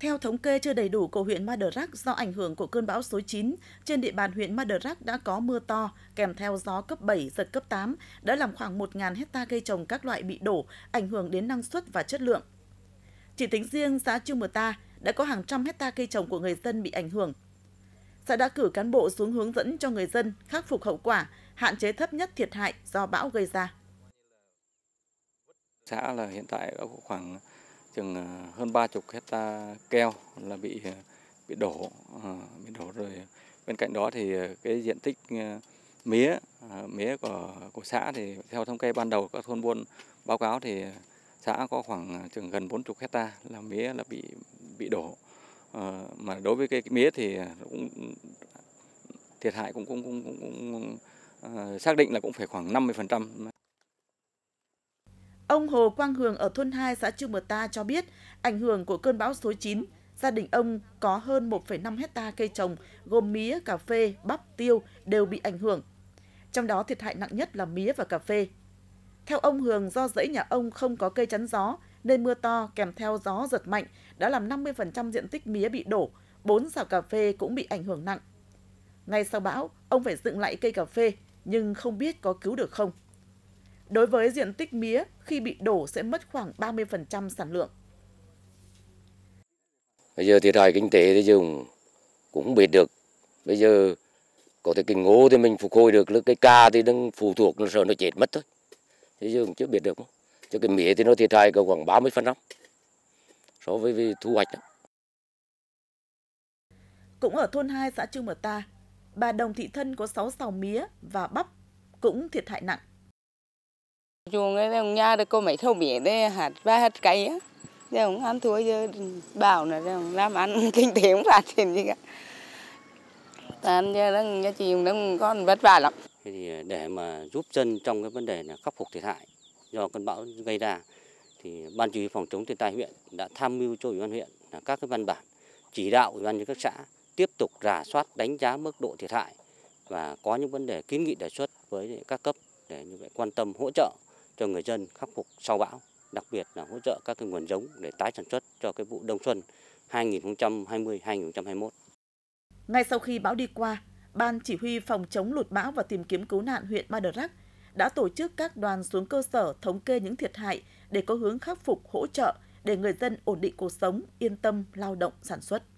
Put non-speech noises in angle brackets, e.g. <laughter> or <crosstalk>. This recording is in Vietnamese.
Theo thống kê chưa đầy đủ của huyện Madurak do ảnh hưởng của cơn bão số 9, trên địa bàn huyện Madurak đã có mưa to kèm theo gió cấp 7, giật cấp 8, đã làm khoảng 1.000 hecta cây trồng các loại bị đổ, ảnh hưởng đến năng suất và chất lượng. Chỉ tính riêng xã ta đã có hàng trăm hecta cây trồng của người dân bị ảnh hưởng. Xã đã cử cán bộ xuống hướng dẫn cho người dân khắc phục hậu quả, hạn chế thấp nhất thiệt hại do bão gây ra. Xã là hiện tại có khoảng chừng ờ, hơn ba chục hecta keo là bị ờ, bị đổ ờ, bị đổ rồi bên cạnh đó thì cái diện tích mía mía của của xã thì theo thống kê ban đầu các thôn buôn báo cáo thì xã có khoảng chừng gần 40 hecta là mía là bị bị đổ mà đối với cái mía thì cũng thiệt hại cũng cũng cũng, cũng, cũng xác định là cũng phải khoảng 50%. Ông Hồ Quang Hường ở thôn 2 xã Chư Mờ Ta cho biết, ảnh hưởng của cơn bão số 9, gia đình ông có hơn 1,5 hecta cây trồng gồm mía, cà phê, bắp, tiêu đều bị ảnh hưởng. Trong đó thiệt hại nặng nhất là mía và cà phê. Theo ông Hường, do dãy nhà ông không có cây chắn gió, nên mưa to kèm theo gió giật mạnh đã làm 50% diện tích mía bị đổ, 4 xào cà phê cũng bị ảnh hưởng nặng. Ngay sau bão, ông phải dựng lại cây cà phê, nhưng không biết có cứu được không. Đối với diện tích mía, khi bị đổ sẽ mất khoảng 30% sản lượng. Bây giờ thiệt hại kinh tế thì dùng cũng biết được. Bây giờ có thể cái ngô thì mình phục hồi được, cái ca thì đang phụ thuộc nó sợ nó chết mất thôi. Thế giờ chưa biết được. Chứ cái mía thì nó thiệt hại khoảng 30% so với, với thu hoạch. Đó. Cũng ở thôn 2 xã Trương Mở Ta, bà Đồng Thị Thân có 6 sào mía và bắp cũng thiệt hại nặng chuồng ấy, ông nhà được có mấy thâu biển đấy hạt ba hạt cây á thế ông ăn thua chứ bảo là ông làm ăn <laughs> kinh tế cũng phát triển gì cả tan ra đó nhà chị cũng con vất vả lắm thì ờ, để mà giúp dân trong cái vấn đề là khắc phục thiệt hại do cơn bão gây ra thì ban chỉ huy phòng chống thiên tai huyện đã tham mưu cho ủy ban huyện là các cái văn bản chỉ đạo ủy ban nhân các xã tiếp tục rà soát đánh giá mức độ thiệt hại và có những vấn đề kiến nghị đề xuất với các cấp để như vậy quan tâm hỗ trợ cho người dân khắc phục sau bão, đặc biệt là hỗ trợ các cái nguồn giống để tái sản xuất cho cái vụ đông xuân 2020-2021. Ngay sau khi bão đi qua, Ban Chỉ huy Phòng chống lụt bão và tìm kiếm cứu nạn huyện Madurak đã tổ chức các đoàn xuống cơ sở thống kê những thiệt hại để có hướng khắc phục hỗ trợ để người dân ổn định cuộc sống, yên tâm lao động sản xuất.